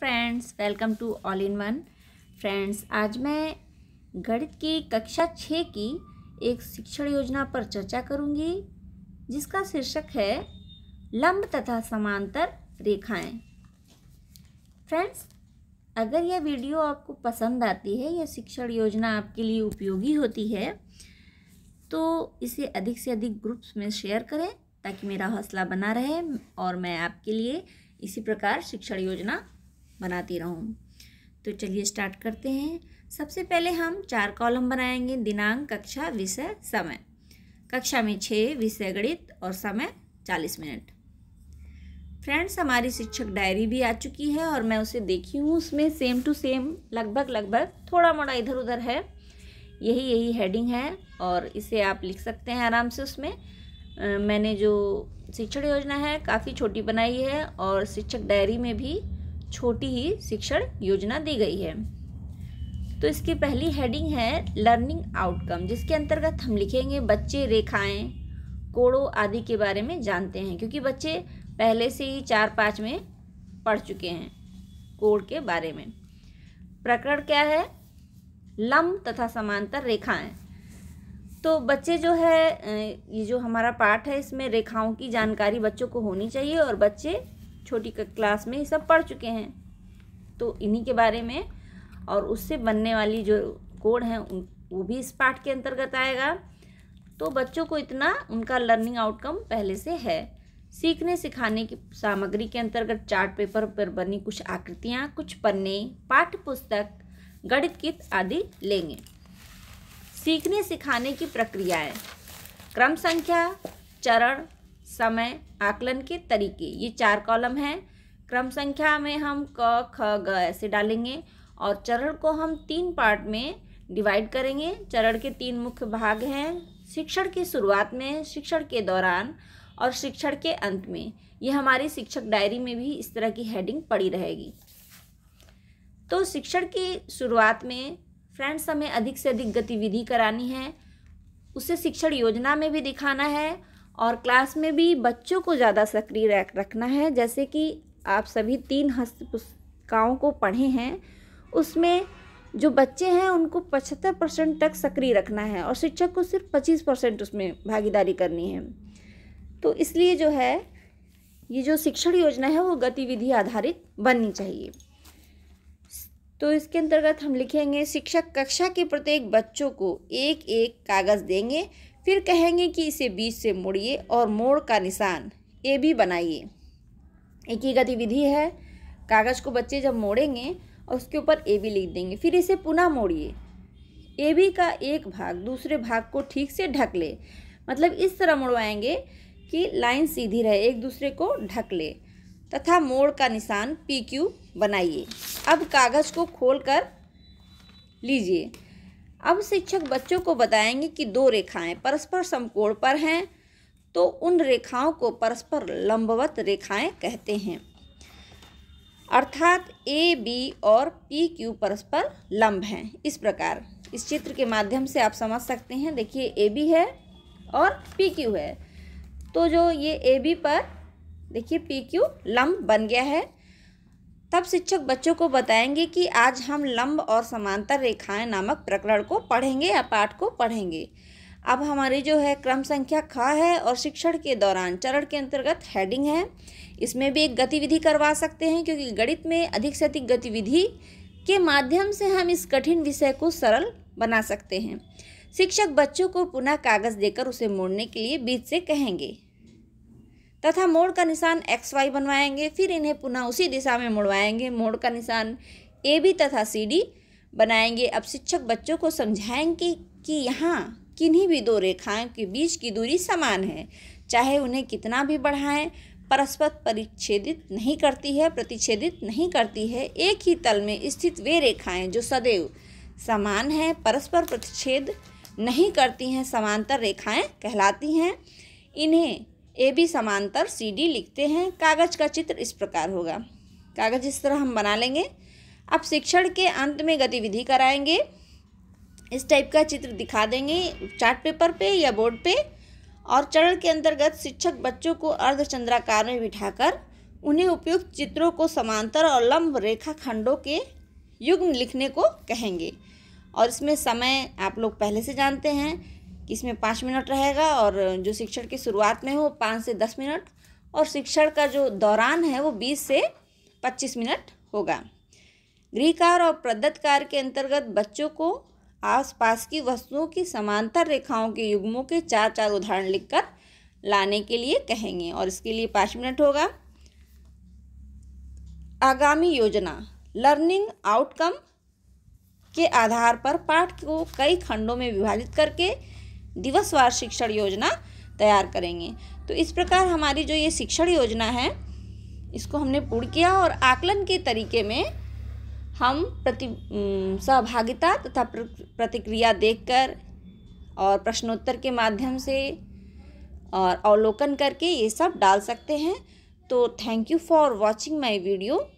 friends welcome to all in one friends आज मैं गणित की कक्षा छः की एक शिक्षण योजना पर चर्चा करूंगी जिसका शीर्षक है लंब तथा समांतर रेखाएं फ्रेंड्स अगर यह वीडियो आपको पसंद आती है यह शिक्षण योजना आपके लिए उपयोगी होती है तो इसे अधिक से अधिक ग्रुप्स में शेयर करें ताकि मेरा हौसला बना रहे और मैं आपके लिए इसी प्रकार शिक्षण योजना बनाती रहूँ तो चलिए स्टार्ट करते हैं सबसे पहले हम चार कॉलम बनाएंगे दिनांक कक्षा विषय समय कक्षा में छः विषय गणित और समय चालीस मिनट फ्रेंड्स हमारी शिक्षक डायरी भी आ चुकी है और मैं उसे देखी हूँ उसमें सेम टू सेम लगभग लगभग थोड़ा मोड़ा इधर उधर है यही यही हेडिंग है और इसे आप लिख सकते हैं आराम से उसमें मैंने जो शिक्षण योजना है काफ़ी छोटी बनाई है और शिक्षक डायरी में भी छोटी ही शिक्षण योजना दी गई है तो इसकी पहली हेडिंग है लर्निंग आउटकम जिसके अंतर्गत हम लिखेंगे बच्चे रेखाएं कोड़ों आदि के बारे में जानते हैं क्योंकि बच्चे पहले से ही चार पाँच में पढ़ चुके हैं कोड़ के बारे में प्रकरण क्या है लंब तथा समांतर रेखाएं तो बच्चे जो है ये जो हमारा पाठ है इसमें रेखाओं की जानकारी बच्चों को होनी चाहिए और बच्चे छोटी क्लास में ये सब पढ़ चुके हैं तो इन्हीं के बारे में और उससे बनने वाली जो कोड हैं वो भी इस पाठ के अंतर्गत आएगा तो बच्चों को इतना उनका लर्निंग आउटकम पहले से है सीखने सिखाने की सामग्री के अंतर्गत चार्ट पेपर पर बनी कुछ आकृतियाँ कुछ पन्ने पाठ्य पुस्तक गणित कित आदि लेंगे सीखने सिखाने की प्रक्रियाएं क्रम संख्या चरण समय आकलन के तरीके ये चार कॉलम हैं क्रम संख्या में हम क ख ग ऐसे डालेंगे और चरण को हम तीन पार्ट में डिवाइड करेंगे चरण के तीन मुख्य भाग हैं शिक्षण की शुरुआत में शिक्षण के दौरान और शिक्षण के अंत में ये हमारी शिक्षक डायरी में भी इस तरह की हेडिंग पड़ी रहेगी तो शिक्षण की शुरुआत में फ्रेंड्स हमें अधिक से अधिक गतिविधि करानी है उसे शिक्षण योजना में भी दिखाना है और क्लास में भी बच्चों को ज़्यादा सक्रिय रखना है जैसे कि आप सभी तीन हस्त पुस्तिकाओं को पढ़े हैं उसमें जो बच्चे हैं उनको पचहत्तर परसेंट तक सक्रिय रखना है और शिक्षक को सिर्फ पच्चीस परसेंट उसमें भागीदारी करनी है तो इसलिए जो है ये जो शिक्षण योजना है वो गतिविधि आधारित बननी चाहिए तो इसके अंतर्गत हम लिखेंगे शिक्षक कक्षा के प्रत्येक बच्चों को एक एक कागज़ देंगे फिर कहेंगे कि इसे बीच से मोड़िए और मोड़ का निशान ए भी बनाइए एक ही गतिविधि है कागज़ को बच्चे जब मोड़ेंगे और उसके ऊपर ए बी लिख देंगे फिर इसे पुनः मोड़िए ए बी का एक भाग दूसरे भाग को ठीक से ढक ले मतलब इस तरह मोड़वाएंगे कि लाइन सीधी रहे एक दूसरे को ढक ले तथा मोड़ का निशान पी क्यू बनाइए अब कागज़ को खोलकर लीजिए अब शिक्षक बच्चों को बताएंगे कि दो रेखाएं परस्पर समकोण पर हैं तो उन रेखाओं को परस्पर लंबवत रेखाएं कहते हैं अर्थात ए बी और पी क्यू परस्पर लंब हैं इस प्रकार इस चित्र के माध्यम से आप समझ सकते हैं देखिए ए बी है और पी क्यू है तो जो ये ए बी पर देखिए पी क्यू लंब बन गया है तब शिक्षक बच्चों को बताएंगे कि आज हम लंब और समांतर रेखाएं नामक प्रकरण को पढ़ेंगे या पाठ को पढ़ेंगे अब हमारी जो है क्रम संख्या ख है और शिक्षण के दौरान चरण के अंतर्गत हेडिंग है इसमें भी एक गतिविधि करवा सकते हैं क्योंकि गणित में अधिक से अधिक गतिविधि के माध्यम से हम इस कठिन विषय को सरल बना सकते हैं शिक्षक बच्चों को पुनः कागज़ देकर उसे मोड़ने के लिए बीच से कहेंगे तथा मोड़ का निशान एक्स वाई बनवाएंगे फिर इन्हें पुनः उसी दिशा में मुड़वाएंगे मोड़ का निशान ए बी तथा सी डी बनाएंगे अब शिक्षक बच्चों को समझाएंगे कि यहाँ किन्हीं भी दो रेखाओं के बीच की दूरी समान है चाहे उन्हें कितना भी बढ़ाएं परस्पर परिच्छेदित नहीं करती है प्रतिच्छेदित नहीं करती है एक ही तल में स्थित वे रेखाएं जो सदैव समान हैं परस्पर प्रतिच्छेद नहीं करती हैं समांतर रेखाएं कहलाती हैं इन्हें ए बी समांतर सी डी लिखते हैं कागज़ का चित्र इस प्रकार होगा कागज़ इस तरह हम बना लेंगे अब शिक्षण के अंत में गतिविधि कराएंगे इस टाइप का चित्र दिखा देंगे चार्ट पेपर पे या बोर्ड पे और चरण के अंतर्गत शिक्षक बच्चों को अर्धचंद्राकार में बिठाकर उन्हें उपयुक्त चित्रों को समांतर और लंब रेखा खंडों के युग्म लिखने को कहेंगे और इसमें समय आप लोग पहले से जानते हैं कि इसमें पाँच मिनट रहेगा और जो शिक्षण की शुरुआत में हो पाँच से दस मिनट और शिक्षण का जो दौरान है वो बीस से पच्चीस मिनट होगा गृहकार और प्रदत्त कार्य के अंतर्गत बच्चों को आसपास की वस्तुओं की समांतर रेखाओं के युग्मों के चार चार उदाहरण लिखकर लाने के लिए कहेंगे और इसके लिए पाँच मिनट होगा आगामी योजना लर्निंग आउटकम के आधार पर पाठ को कई खंडों में विभाजित करके दिवसवार शिक्षण योजना तैयार करेंगे तो इस प्रकार हमारी जो ये शिक्षण योजना है इसको हमने पूर्ण किया और आकलन के तरीके में हम प्रति सहभागिता तथा प्रतिक्रिया देखकर और प्रश्नोत्तर के माध्यम से और अवलोकन करके ये सब डाल सकते हैं तो thank you for watching my video